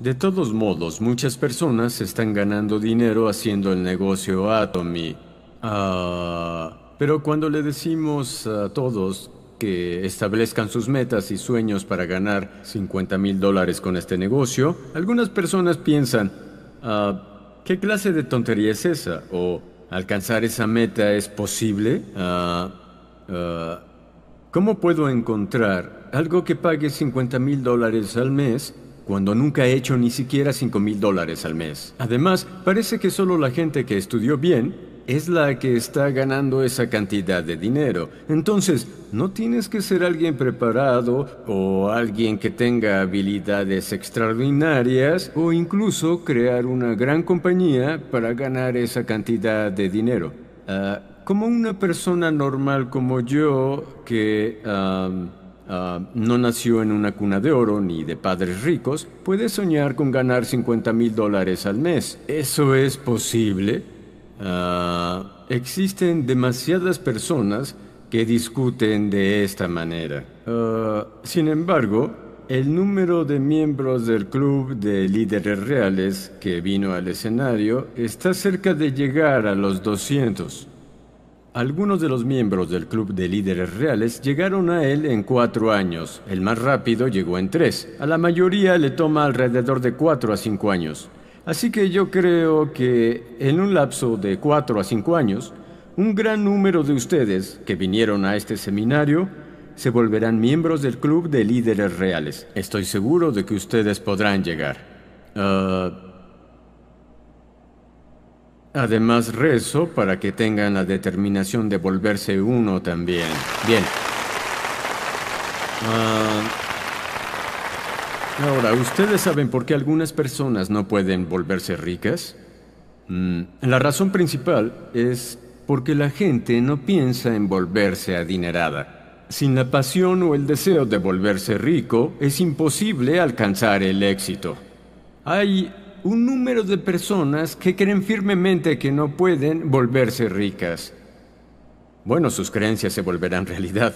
De todos modos, muchas personas están ganando dinero haciendo el negocio Atomy. Ah, pero cuando le decimos a todos que establezcan sus metas y sueños para ganar 50 mil dólares con este negocio, algunas personas piensan, ah, ¿qué clase de tontería es esa? ¿O alcanzar esa meta es posible? Ah, ¿Cómo puedo encontrar algo que pague 50 mil dólares al mes cuando nunca he hecho ni siquiera 5 mil dólares al mes. Además, parece que solo la gente que estudió bien es la que está ganando esa cantidad de dinero. Entonces, no tienes que ser alguien preparado o alguien que tenga habilidades extraordinarias o incluso crear una gran compañía para ganar esa cantidad de dinero. Ah, como una persona normal como yo que... Ah, no nació en una cuna de oro ni de padres ricos, puede soñar con ganar 50 mil dólares al mes. ¿Eso es posible? Ah, existen demasiadas personas que discuten de esta manera. Ah, sin embargo, el número de miembros del club de líderes reales que vino al escenario está cerca de llegar a los 200. Algunos de los miembros del Club de Líderes Reales llegaron a él en cuatro años. El más rápido llegó en tres. A la mayoría le toma alrededor de cuatro a cinco años. Así que yo creo que en un lapso de cuatro a cinco años, un gran número de ustedes que vinieron a este seminario se volverán miembros del Club de Líderes Reales. Estoy seguro de que ustedes podrán llegar. Ah, Además rezo para que tengan la determinación de volverse uno también. Bien. Ah, ahora, ¿ustedes saben por qué algunas personas no pueden volverse ricas? Mm, la razón principal es porque la gente no piensa en volverse adinerada. Sin la pasión o el deseo de volverse rico, es imposible alcanzar el éxito. Hay un número de personas que creen firmemente que no pueden volverse ricas. Bueno, sus creencias se volverán realidad,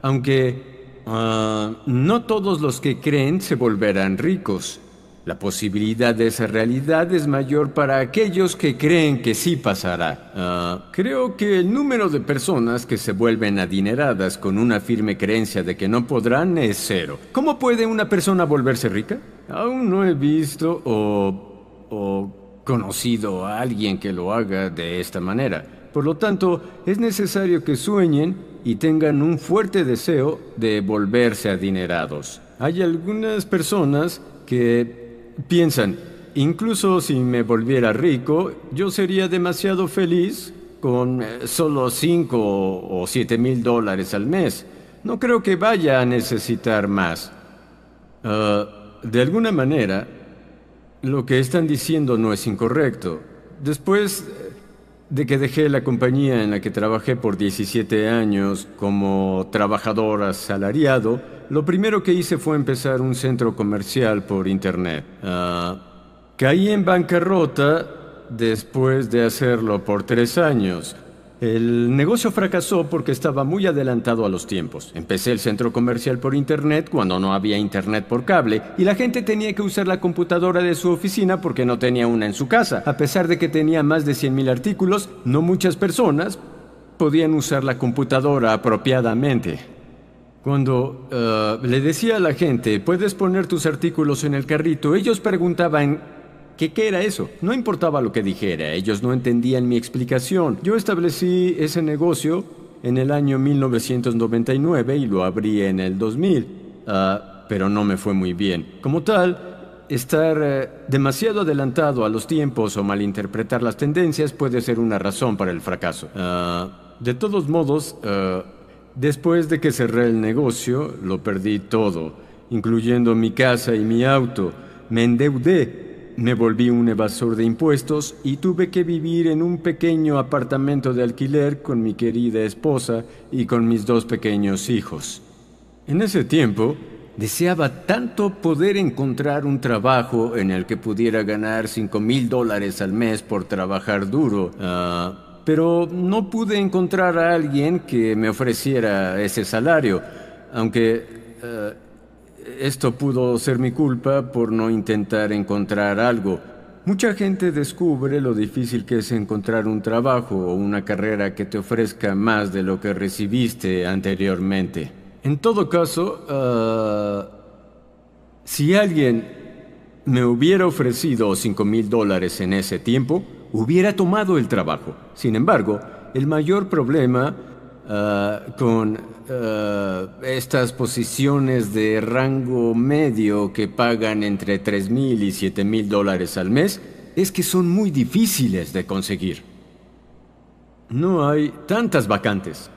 aunque ah, no todos los que creen se volverán ricos. La posibilidad de esa realidad es mayor para aquellos que creen que sí pasará. Ah, creo que el número de personas que se vuelven adineradas con una firme creencia de que no podrán es cero. ¿Cómo puede una persona volverse rica? Aún no he visto o o conocido a alguien que lo haga de esta manera. Por lo tanto, es necesario que sueñen y tengan un fuerte deseo de volverse adinerados. Hay algunas personas que piensan, incluso si me volviera rico, yo sería demasiado feliz con eh, solo 5 o 7 mil dólares al mes. No creo que vaya a necesitar más. Ah, de alguna manera, lo que están diciendo no es incorrecto. Después de que dejé la compañía en la que trabajé por 17 años como trabajador asalariado, lo primero que hice fue empezar un centro comercial por Internet. Ah, caí en bancarrota después de hacerlo por tres años. El negocio fracasó porque estaba muy adelantado a los tiempos. Empecé el centro comercial por internet cuando no había internet por cable y la gente tenía que usar la computadora de su oficina porque no tenía una en su casa. A pesar de que tenía más de 100.000 artículos, no muchas personas podían usar la computadora apropiadamente. Cuando eh, le decía a la gente, puedes poner tus artículos en el carrito, ellos preguntaban, ¿Qué, era eso? No importaba lo que dijera, ellos no entendían mi explicación. Yo establecí ese negocio en el año 1999 y lo abrí en el 2000, ah, pero no me fue muy bien. Como tal, estar eh, demasiado adelantado a los tiempos o malinterpretar las tendencias puede ser una razón para el fracaso. Ah, de todos modos, ah, después de que cerré el negocio, lo perdí todo, incluyendo mi casa y mi auto. Me endeudé me volví un evasor de impuestos y tuve que vivir en un pequeño apartamento de alquiler con mi querida esposa y con mis dos pequeños hijos. En ese tiempo, deseaba tanto poder encontrar un trabajo en el que pudiera ganar 5 mil dólares al mes por trabajar duro, ah, pero no pude encontrar a alguien que me ofreciera ese salario, aunque... Ah, esto pudo ser mi culpa por no intentar encontrar algo. Mucha gente descubre lo difícil que es encontrar un trabajo o una carrera que te ofrezca más de lo que recibiste anteriormente. En todo caso, ah, si alguien me hubiera ofrecido 5 mil dólares en ese tiempo, hubiera tomado el trabajo. Sin embargo, el mayor problema eh, con eh, estas posiciones de rango medio que pagan entre 3.000 y 7.000 mil dólares al mes es que son muy difíciles de conseguir. No hay tantas vacantes.